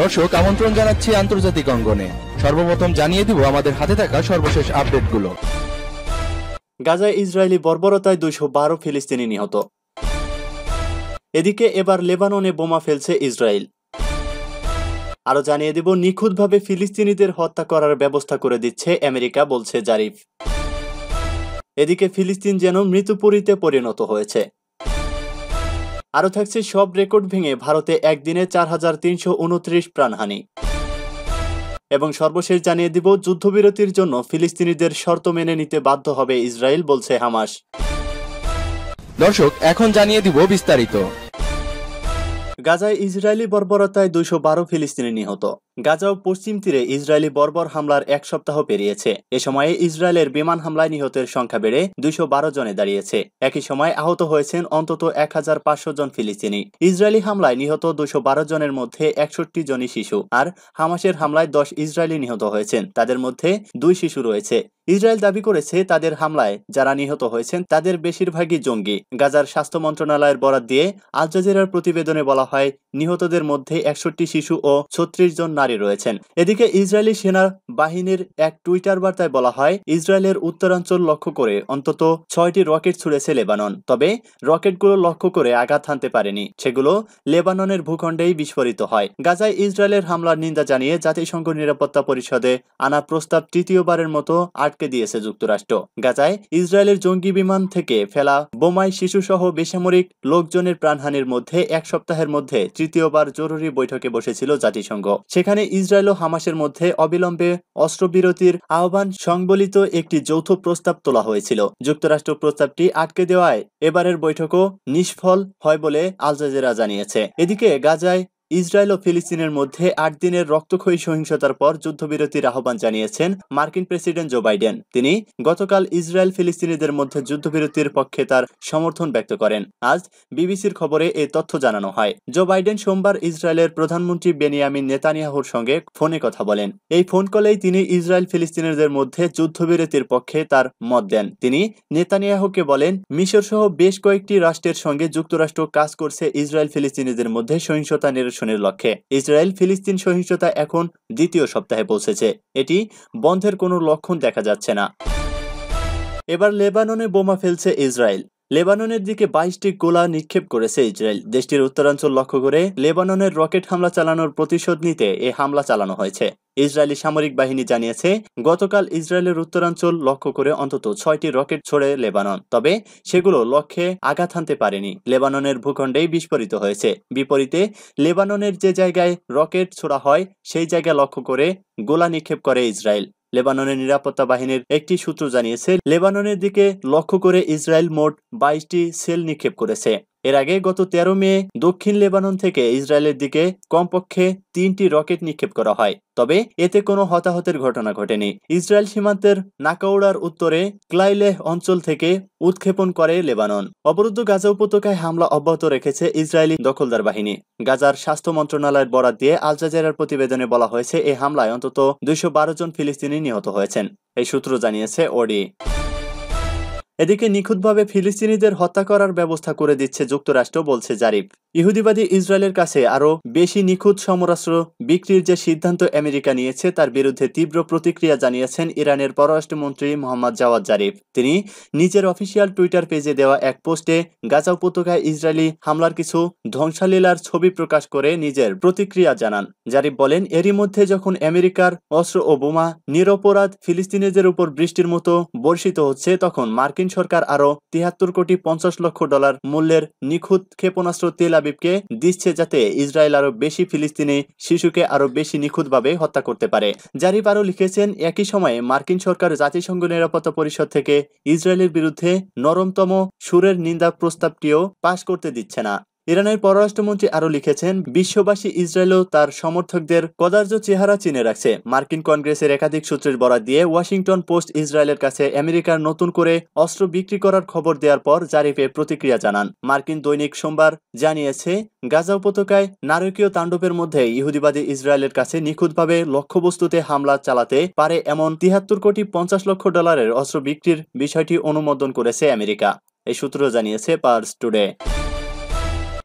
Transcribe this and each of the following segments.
দর্শক আমন্ত্রণ জানাচ্ছি আন্তর্জাতিক অঙ্গনে সর্বপ্রথম জানিয়ে দিব আমাদের হাতে থাকা সর্বশেষ আপডেটগুলো গাজায় ইসরায়েলি বর্বরতায় দুইশো বারো ফিলিস্তিনি নিহত এদিকে এবার লেবাননে বোমা ফেলছে ইসরায়েল আরো জানিয়ে দেব নিখুঁতভাবে ফিলিস্তিনিদের হত্যা করার ব্যবস্থা করে দিচ্ছে আমেরিকা বলছে জারিফ এদিকে ফিলিস্তিন যেন মৃতুপুরীতে পরিণত হয়েছে আরও থাকছে সব রেকর্ড ভেঙে ভারতে একদিনে চার হাজার তিনশো উনত্রিশ প্রাণহানি এবং সর্বশেষ জানিয়ে দিব যুদ্ধবিরতির জন্য ফিলিস্তিনিদের শর্ত মেনে নিতে বাধ্য হবে ইসরায়েল বলছে হামাস দর্শক এখন জানিয়ে দিব বিস্তারিত গাজায় ইসরায়েলি বর্বরতায় দুইশো বারো ফিলিস্তিনি নিহত গাজা ও পশ্চিম তীরে ইসরায়েলি বর্বর হামলার এক সপ্তাহ পেরিয়েছে এ সময়ে ইসরায়েলের বিমান হামলায় নিহতের সংখ্যা বেড়ে দুইশো বারো জনে দাঁড়িয়েছে একই সময় আহত হয়েছেন অন্তত এক হাজার পাঁচশো জন ফিলিস্তিনি ইসরায়েলি হামলায় নিহত দুশো বারো জনের মধ্যে একষট্টি জনই শিশু আর হামাসের হামলায় দশ ইসরায়েলি নিহত হয়েছেন তাদের মধ্যে দুই শিশু রয়েছে ইসরায়েল দাবি করেছে তাদের হামলায় যারা নিহত হয়েছেন তাদের বেশিরভাগই জঙ্গি গাজার স্বাস্থ্য মন্ত্রণালয়ের বরাত দিয়ে আল জাজিরার প্রতিবেদনে বলা হয় নিহতদের মধ্যে একষট্টি শিশু ও ছত্রিশ জন নারী রয়েছেন এদিকে ইসরায়েলি সেনা বাহিনীর এক টুইটার বার্তায় বলা হয় ইসরায়েলের উত্তরাঞ্চল লক্ষ্য করে অন্তত ছয়টি রকেট ছুড়েছে লেবানন তবে রকেটগুলো লক্ষ্য করে আঘাত হানতে পারেনি সেগুলো লেবাননের ভূখণ্ডেই বিস্ফোরিত হয় গাজায় ইসরায়েলের হামলার নিন্দা জানিয়ে জাতিসংঘ নিরাপত্তা পরিষদে আনা প্রস্তাব তৃতীয়বারের মতো আটকে দিয়েছে যুক্তরাষ্ট্র গাজায় ইসরায়েলের জঙ্গি বিমান থেকে ফেলা বোমায় শিশুসহ বেসামরিক লোকজনের প্রাণহানির মধ্যে এক সপ্তাহের মধ্যে তৃতীয়বার জরুরি বৈঠকে বসেছিল জাতিসংঘ সেখানে ইসরায়েল ও হামাসের মধ্যে অবিলম্বে অস্ত্রবিরতির আহ্বান সংবলিত একটি যৌথ প্রস্তাব তোলা হয়েছিল যুক্তরাষ্ট্র প্রস্তাবটি আটকে দেওয়ায় এবারের বৈঠকও নিষ্ফল হয় বলে আল জানিয়েছে এদিকে গাজায় ইসরায়েল ও ফিলিস্তিনের মধ্যে আট দিনের রক্তক্ষয়ী সহিংসতার পর যুদ্ধবিরতির আহ্বান জানিয়েছেন মার্কিন প্রেসিডেন্ট জো বাইডেন তিনি গতকাল ইসরায়েল ফিলিস্তিনিদের মধ্যে যুদ্ধবিরতির পক্ষে তার সমর্থন ব্যক্ত করেন আজ বিবিসির খবরে এ তথ্য জানানো হয় জো বাইডেন সোমবার ইসরায়েলের প্রধানমন্ত্রী বেনিয়ামিন নেতানিয়াহুর সঙ্গে ফোনে কথা বলেন এই ফোন কলেই তিনি ইসরায়েল ফিলিস্তিনিদের মধ্যে যুদ্ধবিরতির পক্ষে তার মত দেন তিনি নেতানিয়াহুকে বলেন মিশর সহ বেশ কয়েকটি রাষ্ট্রের সঙ্গে যুক্তরাষ্ট্র কাজ করছে ইসরায়েল ফিলিস্তিনিদের মধ্যে সহিংসতা নিরস নিরসনের লক্ষ্যে ইসরায়েল ফিলিস্তিন সহিংসতা এখন দ্বিতীয় সপ্তাহে পৌঁছেছে এটি বন্ধের কোনো লক্ষণ দেখা যাচ্ছে না এবার লেবাননে বোমা ফেলছে ইসরায়েল লেবাননের দিকে বাইশটি গোলা নিক্ষেপ করেছে ইসরায়েল দেশটির উত্তরাঞ্চল লক্ষ্য করে লেবাননের রকেট হামলা চালানোর প্রতিশোধ নিতে এ হামলা চালানো হয়েছে ইসরায়েলি সামরিক বাহিনী জানিয়েছে গতকাল ইসরায়েলের উত্তরাঞ্চল লক্ষ্য করে অন্তত ছয়টি রকেট ছড়ে লেবানন তবে সেগুলো লক্ষ্যে আঘাত হানতে পারেনি লেবাননের ভূখণ্ডেই বিস্ফোরিত হয়েছে বিপরীতে লেবাননের যে জায়গায় রকেট ছোড়া হয় সেই জায়গা লক্ষ্য করে গোলা নিক্ষেপ করে ইসরায়েল লেবাননের নিরাপত্তা বাহিনীর একটি সূত্র জানিয়েছে লেবাননের দিকে লক্ষ্য করে ইসরায়েল মোট বাইশটি সেল নিক্ষেপ করেছে এর আগে গত তেরো মে দক্ষিণ লেবানন থেকে ইসরায়েলের দিকে কমপক্ষে তিনটি রকেট নিক্ষেপ করা হয় তবে এতে কোনো হতাহতের ঘটনা ঘটেনি ইসরায়েল সীমান্তের নাকাউড়ার উত্তরে ক্লাইলেহ অঞ্চল থেকে উৎক্ষেপণ করে লেবানন অবরুদ্ধ গাজা উপত্যকায় হামলা অব্যাহত রেখেছে ইসরায়েলি দখলদার বাহিনী গাজার স্বাস্থ্য মন্ত্রণালয়ের বরাদ দিয়ে আলজাজেরার প্রতিবেদনে বলা হয়েছে এই হামলায় অন্তত দুইশো জন ফিলিস্তিনি নিহত হয়েছেন এই সূত্র জানিয়েছে ওডি এদিকে নিখুঁতভাবে ফিলিস্তিনিদের হত্যা করার ব্যবস্থা করে দিচ্ছে যুক্তরাষ্ট্র বলছে জারিফ ইহুদিবাদী ইসরায়েলের কাছে আরও বেশি নিখুঁত সমরাস্ত্র বিক্রির যে সিদ্ধান্ত আমেরিকা নিয়েছে তার বিরুদ্ধে তীব্র প্রতিক্রিয়া জানিয়েছেন ইরানের পররাষ্ট্রমন্ত্রী মোহাম্মদ জাওয়াদ জারিফ তিনি নিজের অফিসিয়াল টুইটার পেজে দেওয়া এক পোস্টে গাজা উপত্যকায় ইসরায়েলি হামলার কিছু ধ্বংসালীলার ছবি প্রকাশ করে নিজের প্রতিক্রিয়া জানান জারিফ বলেন এরই মধ্যে যখন আমেরিকার অস্ত্র ও বোমা নিরপরাধ ফিলিস্তিনিদের উপর বৃষ্টির মতো বর্ষিত হচ্ছে তখন মার্কিন সরকার আরও তিয়াত্তর কোটি পঞ্চাশ লক্ষ ডলার মূল্যের নিখুঁত ক্ষেপণাস্ত্র তেল আবিবকে দিচ্ছে যাতে ইসরায়েল আরও বেশি ফিলিস্তিনি শিশুকে আরও বেশি নিখুঁতভাবে হত্যা করতে পারে জারি আরও লিখেছেন একই সময়ে মার্কিন সরকার জাতিসংঘ নিরাপত্তা পরিষদ থেকে ইসরায়েলের বিরুদ্ধে নরমতম সুরের নিন্দা প্রস্তাবটিও পাশ করতে দিচ্ছে না ইরানের পররাষ্ট্রমন্ত্রী আরও লিখেছেন বিশ্ববাসী ইসরায়েলও তার সমর্থকদের কদার্য চেহারা চিনে রাখছে মার্কিন কংগ্রেসের একাধিক সূত্রের বরাদ দিয়ে ওয়াশিংটন পোস্ট ইসরায়েলের কাছে আমেরিকার নতুন করে অস্ত্র বিক্রি করার খবর দেওয়ার পর জারিফে প্রতিক্রিয়া জানান মার্কিন দৈনিক সোমবার জানিয়েছে গাজা উপত্যকায় নারকীয় তাণ্ডবের মধ্যে ইহুদিবাদী ইসরায়েলের কাছে নিখুঁতভাবে লক্ষ্যবস্তুতে হামলা চালাতে পারে এমন তিহাত্তর কোটি পঞ্চাশ লক্ষ ডলারের অস্ত্র বিক্রির বিষয়টি অনুমোদন করেছে আমেরিকা এই সূত্র জানিয়েছে পার্স টুডে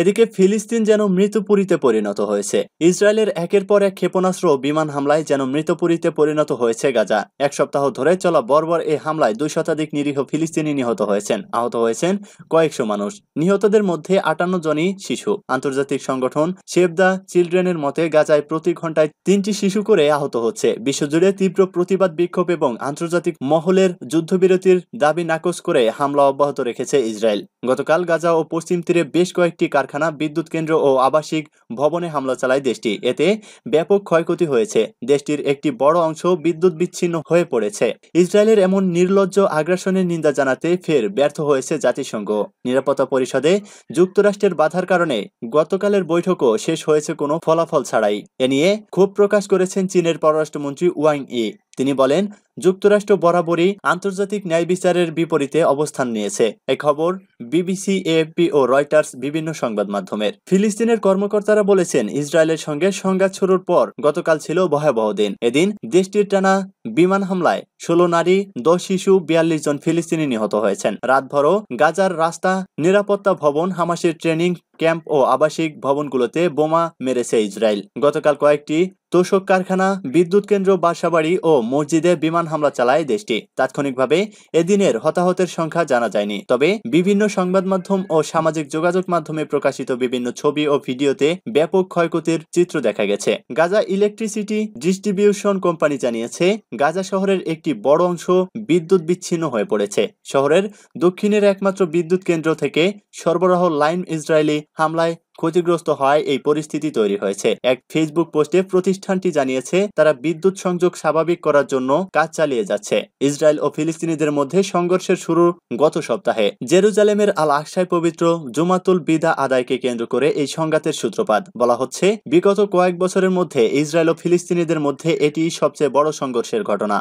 এদিকে ফিলিস্তিন যেন মৃতপুরীতে পরিণত হয়েছে ইসরায়েলের একের পর এক ক্ষেপণাস্ত্র বিমান হামলায় যেন মৃতপুরীতে পরিণত হয়েছে গাজা এক সপ্তাহ ধরে চলা বর্বর এই হামলায় দুই শতাধিক নিরীহ ফিলিস্তিনি নিহত হয়েছেন আহত হয়েছেন কয়েকশো মানুষ নিহতদের মধ্যে আটান্ন জনই শিশু আন্তর্জাতিক সংগঠন সেভ দ্য চিলড্রেনের মতে গাজায় প্রতি ঘন্টায় তিনটি শিশু করে আহত হচ্ছে বিশ্বজুড়ে তীব্র প্রতিবাদ বিক্ষোভ এবং আন্তর্জাতিক মহলের যুদ্ধবিরতির দাবি নাকচ করে হামলা অব্যাহত রেখেছে ইসরায়েল গতকাল গাজা ও পশ্চিম তীরে বেশ কয়েকটি কার কারখানা বিদ্যুৎ কেন্দ্র ও আবাসিক ভবনে হামলা চালায় দেশটি এতে ব্যাপক ক্ষয়ক্ষতি হয়েছে দেশটির একটি বড় অংশ বিদ্যুৎ বিচ্ছিন্ন হয়ে পড়েছে ইসরায়েলের এমন নির্লজ্জ আগ্রাসনের নিন্দা জানাতে ফের ব্যর্থ হয়েছে জাতিসংঘ নিরাপত্তা পরিষদে যুক্তরাষ্ট্রের বাধার কারণে গতকালের বৈঠকও শেষ হয়েছে কোনো ফলাফল ছাড়াই এ নিয়ে ক্ষোভ প্রকাশ করেছেন চীনের পররাষ্ট্রমন্ত্রী ওয়াং ই তিনি বলেন যুক্তরাষ্ট্র বরাবরই আন্তর্জাতিক ন্যায় বিচারের বিপরীতে অবস্থান নিয়েছে এ খবর বিবিসি এএফপি ও রয়টার্স বিভিন্ন সংবাদ মাধ্যমের ফিলিস্তিনের কর্মকর্তারা বলেছেন ইসরায়েলের সঙ্গে সংঘাত শুরুর পর গতকাল ছিল ভয়াবহ দিন এদিন দেশটির টানা বিমান হামলায় ষোলো নারী দশ শিশু বিয়াল্লিশ জন ফিলিস্তিনি নিহত হয়েছেন রাতভরও গাজার রাস্তা নিরাপত্তা ভবন হামাসের ট্রেনিং ক্যাম্প ও আবাসিক ভবনগুলোতে বোমা মেরেছে ইসরায়েল গতকাল কয়েকটি তোষক কারখানা বিদ্যুৎ কেন্দ্র বাসাবাড়ি ও মসজিদে বিমান হামলা চালায় দেশটি তাৎক্ষণিকভাবে এদিনের হতাহতের সংখ্যা জানা যায়নি তবে বিভিন্ন সংবাদ মাধ্যম ও সামাজিক যোগাযোগ মাধ্যমে প্রকাশিত বিভিন্ন ছবি ও ভিডিওতে ব্যাপক ক্ষয়ক্ষতির চিত্র দেখা গেছে গাজা ইলেকট্রিসিটি ডিস্ট্রিবিউশন কোম্পানি জানিয়েছে গাজা শহরের একটি বড় অংশ বিদ্যুৎ বিচ্ছিন্ন হয়ে পড়েছে শহরের দক্ষিণের একমাত্র বিদ্যুৎ কেন্দ্র থেকে সরবরাহ লাইন ইসরায়েলি হামলায় ক্ষতিগ্রস্ত হয় এই পরিস্থিতি তৈরি হয়েছে এক ফেসবুক পোস্টে প্রতিষ্ঠানটি জানিয়েছে তারা বিদ্যুৎ সংযোগ স্বাভাবিক করার জন্য কাজ চালিয়ে যাচ্ছে ইসরায়েল ও ফিলিস্তিনিদের মধ্যে সংঘর্ষের শুরু গত সপ্তাহে জেরুজালেমের আল আকসায় পবিত্র জুমাতুল বিদা আদায়কে কেন্দ্র করে এই সংঘাতের সূত্রপাত বলা হচ্ছে বিগত কয়েক বছরের মধ্যে ইসরায়েল ও ফিলিস্তিনিদের মধ্যে এটি সবচেয়ে বড় সংঘর্ষের ঘটনা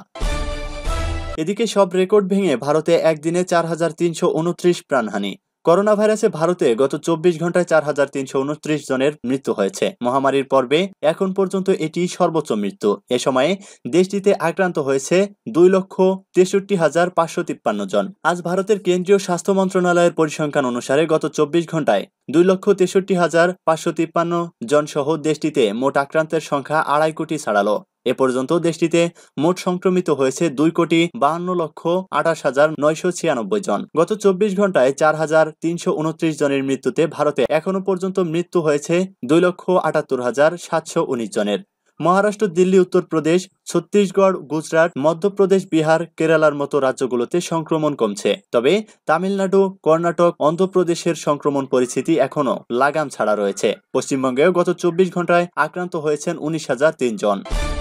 এদিকে সব রেকর্ড ভেঙে ভারতে একদিনে চার হাজার তিনশো উনত্রিশ প্রাণহানি করোনা ভাইরাসে ভারতে গত চব্বিশ ঘন্টায় চার হাজার তিনশো উনত্রিশ জনের মৃত্যু হয়েছে মহামারীর পর্বে এখন পর্যন্ত এটি সর্বোচ্চ মৃত্যু এ সময়ে দেশটিতে আক্রান্ত হয়েছে দুই লক্ষ তেষট্টি হাজার পাঁচশো তিপ্পান্ন জন আজ ভারতের কেন্দ্রীয় স্বাস্থ্য মন্ত্রণালয়ের পরিসংখ্যান অনুসারে গত চব্বিশ ঘন্টায় দুই লক্ষ তেষট্টি হাজার পাঁচশো তিপ্পান্ন জন সহ দেশটিতে মোট আক্রান্তের সংখ্যা আড়াই কোটি ছাড়ালো এ পর্যন্ত দেশটিতে মোট সংক্রমিত হয়েছে দুই কোটি বাহান্ন লক্ষ আঠাশ হাজার নয়শো ছিয়ানব্বই জন গত চব্বিশ ঘন্টায় চার হাজার তিনশো উনত্রিশ জনের মৃত্যুতে ভারতে এখনো পর্যন্ত মৃত্যু হয়েছে দুই লক্ষ আটাত্তর হাজার সাতশো উনিশ জনের মহারাষ্ট্র দিল্লি উত্তরপ্রদেশ ছত্তিশগড় গুজরাট মধ্যপ্রদেশ বিহার কেরালার মতো রাজ্যগুলোতে সংক্রমণ কমছে তবে তামিলনাড়ু কর্ণাটক অন্ধ্রপ্রদেশের সংক্রমণ পরিস্থিতি এখনও লাগাম ছাড়া রয়েছে পশ্চিমবঙ্গেও গত চব্বিশ ঘন্টায় আক্রান্ত হয়েছেন উনিশ হাজার তিনজন জন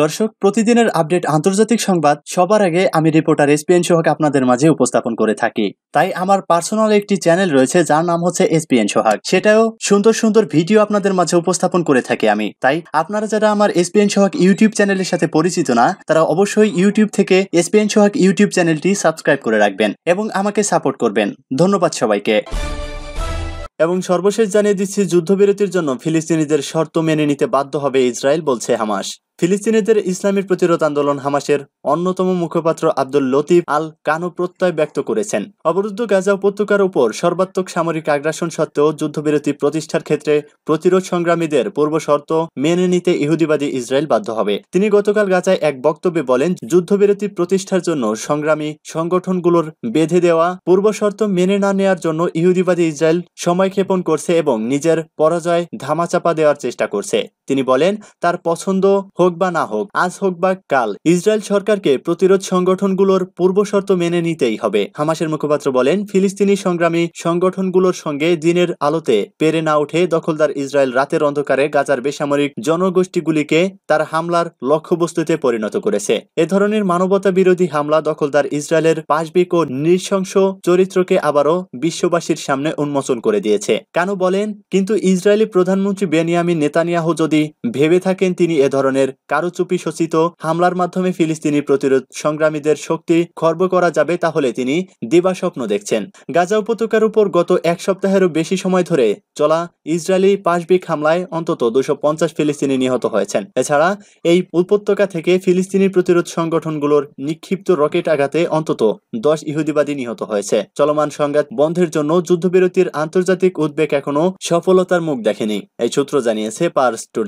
দর্শক প্রতিদিনের আপডেট আন্তর্জাতিক সংবাদ সবার আগে আমি রিপোর্টার এসপিএন সোহাগ আপনাদের মাঝে উপস্থাপন করে থাকি তাই আমার পার্সোনাল একটি চ্যানেল রয়েছে যার নাম হচ্ছে এসপিএন সোহাগ সেটাও সুন্দর সুন্দর ভিডিও আপনাদের মাঝে উপস্থাপন করে থাকি আমি তাই আপনারা যারা আমার এসপিএন সোহাগ ইউটিউব চ্যানেলের সাথে পরিচিত না তারা অবশ্যই ইউটিউব থেকে এসপিএন সোহাগ ইউটিউব চ্যানেলটি সাবস্ক্রাইব করে রাখবেন এবং আমাকে সাপোর্ট করবেন ধন্যবাদ সবাইকে এবং সর্বশেষ জানিয়ে দিচ্ছি যুদ্ধবিরতির জন্য ফিলিস্তিনিদের শর্ত মেনে নিতে বাধ্য হবে ইসরায়েল বলছে হামাস ফিলিস্তিনিদের ইসলামের প্রতিরোধ আন্দোলন হামাসের অন্যতম মুখপাত্র আব্দুল লতিফ আল কানো প্রত্যয় ব্যক্ত করেছেন অবরুদ্ধ গাজা উপত্যকার উপর সর্বাত্মক সামরিক আগ্রাসন সত্ত্বেও যুদ্ধবিরতি প্রতিষ্ঠার ক্ষেত্রে প্রতিরোধ সংগ্রামীদের পূর্ব শর্ত মেনে নিতে ইহুদিবাদী ইসরায়েল বাধ্য হবে তিনি গতকাল গাজায় এক বক্তব্যে বলেন যুদ্ধবিরতি প্রতিষ্ঠার জন্য সংগ্রামী সংগঠনগুলোর বেঁধে দেওয়া পূর্ব শর্ত মেনে না নেওয়ার জন্য ইহুদিবাদী ইসরায়েল সময় ক্ষেপণ করছে এবং নিজের পরাজয় ধামাচাপা দেওয়ার চেষ্টা করছে তিনি বলেন তার পছন্দ হোক বা না হোক আজ হোক বা কাল ইসরায়েল সরকারকে প্রতিরোধ সংগঠনগুলোর পূর্ব শর্ত মেনে নিতেই হবে হামাসের মুখপাত্র বলেন ফিলিস্তিনি সংগ্রামী সংগঠনগুলোর সঙ্গে দিনের আলোতে পেরে না উঠে দখলদার ইসরায়েল রাতের অন্ধকারে গাজার বেসামরিক জনগোষ্ঠীগুলিকে তার হামলার লক্ষ্যবস্তুতে পরিণত করেছে এ ধরনের মানবতা বিরোধী হামলা দখলদার ইসরায়েলের পাশবিক ও নৃশংস চরিত্রকে আবারও বিশ্ববাসীর সামনে উন্মোচন করে দিয়েছে কেন বলেন কিন্তু ইসরায়েলি প্রধানমন্ত্রী বেনিয়ামিন নেতানিয়াহু যদি যদি ভেবে থাকেন তিনি এ ধরনের কারুচুপি সূচিত হামলার মাধ্যমে ফিলিস্তিনি প্রতিরোধ সংগ্রামীদের শক্তি খর্ব করা যাবে তাহলে তিনি দিবাস্বপ্ন দেখছেন গাজা উপত্যকার উপর গত এক সপ্তাহেরও বেশি সময় ধরে চলা ইসরায়েলি পাশবিক হামলায় অন্তত দুশো পঞ্চাশ ফিলিস্তিনি নিহত হয়েছেন এছাড়া এই উপত্যকা থেকে ফিলিস্তিনি প্রতিরোধ সংগঠনগুলোর নিক্ষিপ্ত রকেট আঘাতে অন্তত দশ ইহুদিবাদী নিহত হয়েছে চলমান সংঘাত বন্ধের জন্য যুদ্ধবিরতির আন্তর্জাতিক উদ্বেগ এখনও সফলতার মুখ দেখেনি এই সূত্র জানিয়েছে পার্স টুডে